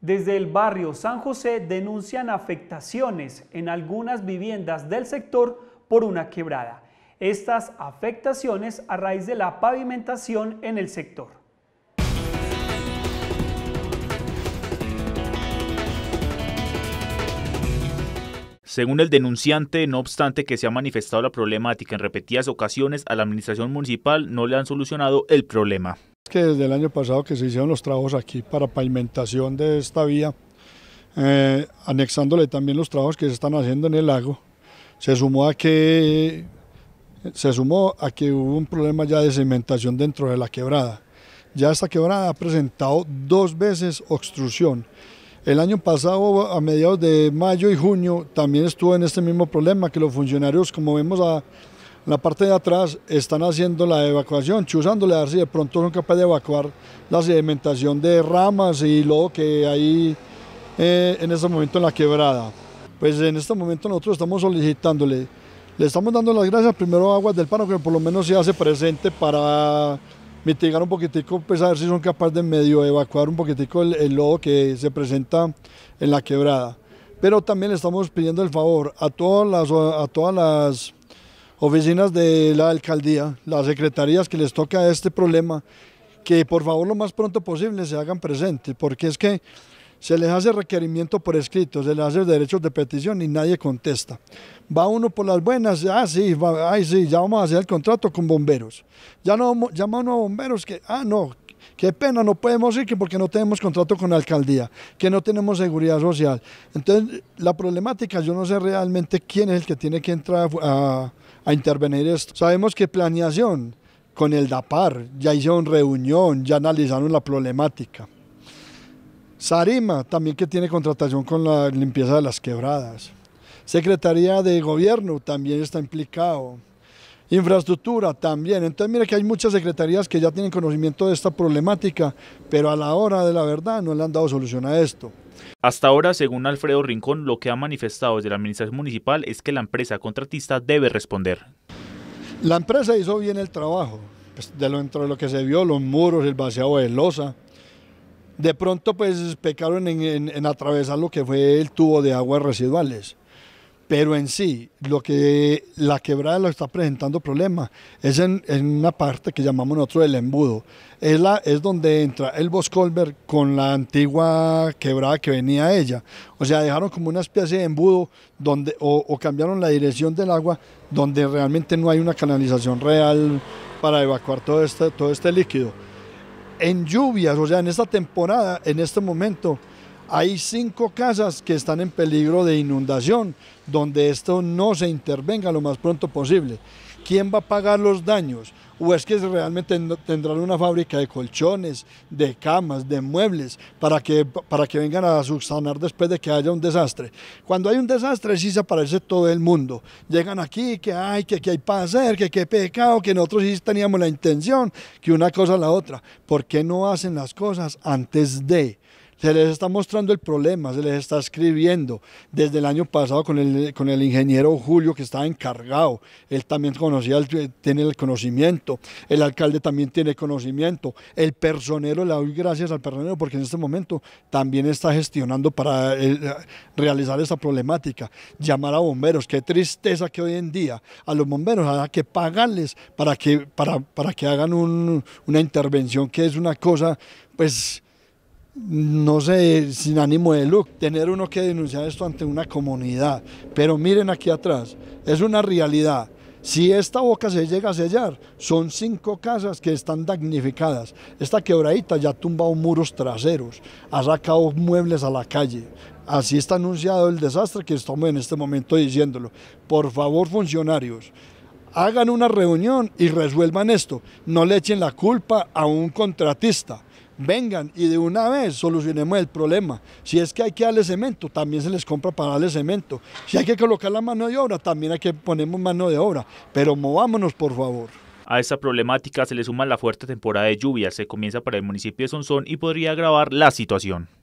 Desde el barrio San José denuncian afectaciones en algunas viviendas del sector por una quebrada. Estas afectaciones a raíz de la pavimentación en el sector. Según el denunciante, no obstante que se ha manifestado la problemática en repetidas ocasiones, a la administración municipal no le han solucionado el problema que desde el año pasado que se hicieron los trabajos aquí para pavimentación de esta vía, eh, anexándole también los trabajos que se están haciendo en el lago, se sumó a que se sumó a que hubo un problema ya de cimentación dentro de la quebrada. Ya esta quebrada ha presentado dos veces obstrucción. El año pasado, a mediados de mayo y junio, también estuvo en este mismo problema, que los funcionarios, como vemos a, la parte de atrás están haciendo la evacuación, chuzándole a ver si de pronto son capaces de evacuar la sedimentación de ramas y lodo que hay eh, en este momento en la quebrada. Pues en este momento nosotros estamos solicitándole, le estamos dando las gracias primero a Aguas del Pano que por lo menos se hace presente para mitigar un poquitico, pues a ver si son capaces de medio evacuar un poquitico el, lodo que se presenta en la quebrada. Pero también le estamos pidiendo el favor a todas a todas las oficinas de la alcaldía, las secretarías que les toca este problema, que por favor lo más pronto posible se hagan presentes, porque es que se les hace requerimiento por escrito, se les hace derechos de petición y nadie contesta. Va uno por las buenas, ah sí, sí, ya vamos a hacer el contrato con bomberos. Ya no llama uno a bomberos que, ah no, qué pena, no podemos ir porque no tenemos contrato con la alcaldía, que no tenemos seguridad social. Entonces, la problemática, yo no sé realmente quién es el que tiene que entrar a, a intervenir esto. Sabemos que planeación con el DAPAR, ya hicieron reunión, ya analizaron la problemática. Sarima, también que tiene contratación con la limpieza de las quebradas. Secretaría de Gobierno también está implicado. Infraestructura también. Entonces mira que hay muchas secretarías que ya tienen conocimiento de esta problemática, pero a la hora de la verdad no le han dado solución a esto. Hasta ahora, según Alfredo Rincón, lo que ha manifestado desde la administración municipal es que la empresa contratista debe responder. La empresa hizo bien el trabajo, pues, de lo, dentro lo que se vio, los muros, el vaciado de losa. De pronto, pues pecaron en atravesar lo que fue el tubo de aguas residuales pero en sí, lo que la quebrada lo está presentando problema es en, una parte que llamamos nosotros el embudo. Es, la, es donde entra el Boscolver con la antigua quebrada que venía ella. O sea, dejaron como una especie de embudo donde, o, cambiaron la dirección del agua donde realmente no hay una canalización real para evacuar todo este, todo este líquido. En lluvias, o sea, en esta temporada, en este momento, hay cinco casas que están en peligro de inundación, donde esto no se intervenga lo más pronto posible. ¿Quién va a pagar los daños? ¿O es que realmente tendrán una fábrica de colchones, de camas, de muebles, para que, para que vengan a subsanar después de que haya un desastre? Cuando hay un desastre sí se aparece todo el mundo. Llegan aquí, que hay, que, pasar, hay para hacer, que qué pecado, que nosotros sí teníamos la intención, que una cosa a la otra. ¿Por qué no hacen las cosas antes de? se les está mostrando el problema, se les está escribiendo. Desde el año pasado con el, con el ingeniero Julio que estaba encargado, él también conocía, tiene el conocimiento, el alcalde también tiene conocimiento, el personero, le doy gracias al personero porque en este momento también está gestionando para eh, realizar esta problemática, llamar a bomberos, qué tristeza que hoy en día a los bomberos hay que pagarles para que, para, para que hagan una intervención que es una cosa, pues no sé, sin ánimo de look, tener uno que denunciar esto ante una comunidad. Pero miren aquí atrás, es una realidad. Si esta boca se llega a sellar, son cinco casas que están damnificadas. Esta quebradita ya ha tumbado muros traseros, ha sacado muebles a la calle. Así está anunciado el desastre que estamos en este momento diciéndolo. Por favor, funcionarios, hagan una reunión y resuelvan esto. No le echen la culpa a un contratista vengan y de una vez solucionemos el problema. Si es que hay que darle cemento, también se les compra para darle cemento. Si hay que colocar la mano de obra, también hay que ponemos mano de obra. Pero movámonos, por favor. A esta problemática se le suma la fuerte temporada de lluvias. Se comienza para el municipio de Sonsón y podría agravar la situación.